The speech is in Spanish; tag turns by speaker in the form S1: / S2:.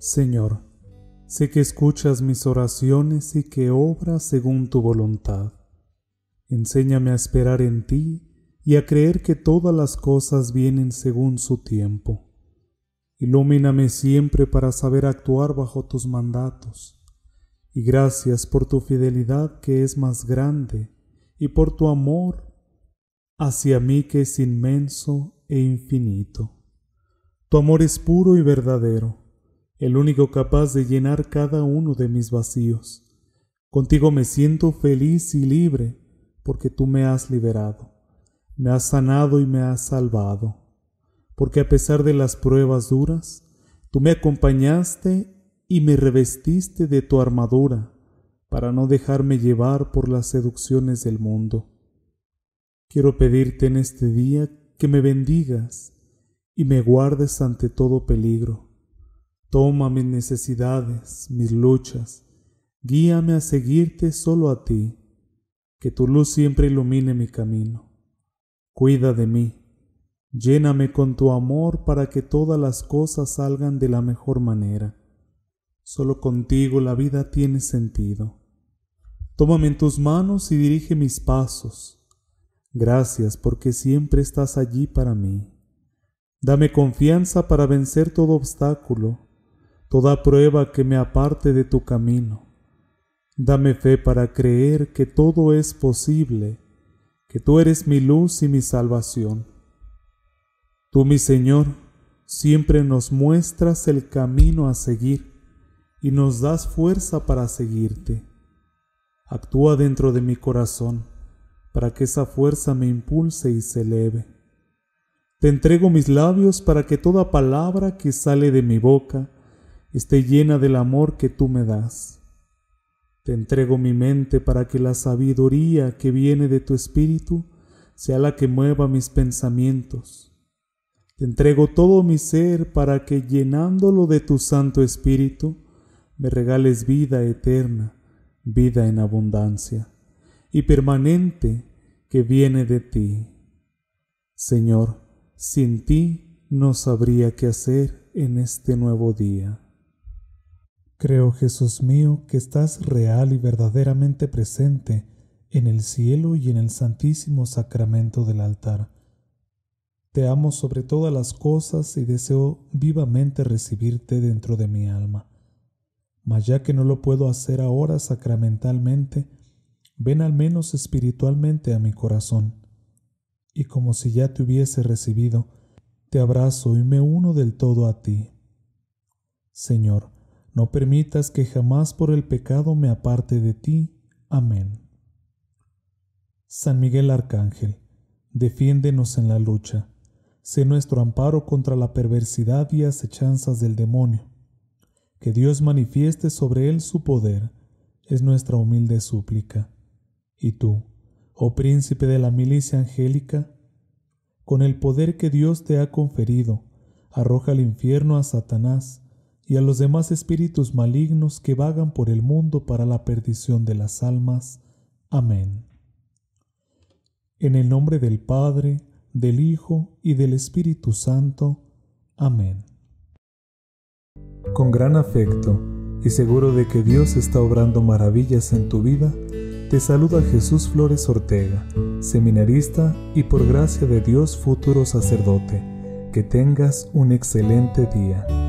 S1: Señor, sé que escuchas mis oraciones y que obras según tu voluntad. Enséñame a esperar en ti y a creer que todas las cosas vienen según su tiempo. Ilumíname siempre para saber actuar bajo tus mandatos. Y gracias por tu fidelidad que es más grande y por tu amor hacia mí que es inmenso e infinito. Tu amor es puro y verdadero el único capaz de llenar cada uno de mis vacíos. Contigo me siento feliz y libre, porque tú me has liberado, me has sanado y me has salvado, porque a pesar de las pruebas duras, tú me acompañaste y me revestiste de tu armadura, para no dejarme llevar por las seducciones del mundo. Quiero pedirte en este día que me bendigas y me guardes ante todo peligro Toma mis necesidades, mis luchas, guíame a seguirte solo a ti, que tu luz siempre ilumine mi camino. Cuida de mí, lléname con tu amor para que todas las cosas salgan de la mejor manera. Solo contigo la vida tiene sentido. Tómame en tus manos y dirige mis pasos. Gracias porque siempre estás allí para mí. Dame confianza para vencer todo obstáculo toda prueba que me aparte de tu camino. Dame fe para creer que todo es posible, que tú eres mi luz y mi salvación. Tú, mi Señor, siempre nos muestras el camino a seguir y nos das fuerza para seguirte. Actúa dentro de mi corazón para que esa fuerza me impulse y se eleve. Te entrego mis labios para que toda palabra que sale de mi boca esté llena del amor que tú me das. Te entrego mi mente para que la sabiduría que viene de tu espíritu sea la que mueva mis pensamientos. Te entrego todo mi ser para que llenándolo de tu Santo Espíritu, me regales vida eterna, vida en abundancia y permanente que viene de ti. Señor, sin ti no sabría qué hacer en este nuevo día. Creo, Jesús mío, que estás real y verdaderamente presente en el cielo y en el santísimo sacramento del altar. Te amo sobre todas las cosas y deseo vivamente recibirte dentro de mi alma. Mas ya que no lo puedo hacer ahora sacramentalmente, ven al menos espiritualmente a mi corazón. Y como si ya te hubiese recibido, te abrazo y me uno del todo a ti. Señor, no permitas que jamás por el pecado me aparte de ti. Amén. San Miguel Arcángel, defiéndenos en la lucha. Sé nuestro amparo contra la perversidad y acechanzas del demonio. Que Dios manifieste sobre él su poder, es nuestra humilde súplica. Y tú, oh príncipe de la milicia angélica, con el poder que Dios te ha conferido, arroja al infierno a Satanás, y a los demás espíritus malignos que vagan por el mundo para la perdición de las almas. Amén. En el nombre del Padre, del Hijo y del Espíritu Santo. Amén. Con gran afecto y seguro de que Dios está obrando maravillas en tu vida, te saluda Jesús Flores Ortega, seminarista y por gracia de Dios futuro sacerdote. Que tengas un excelente día.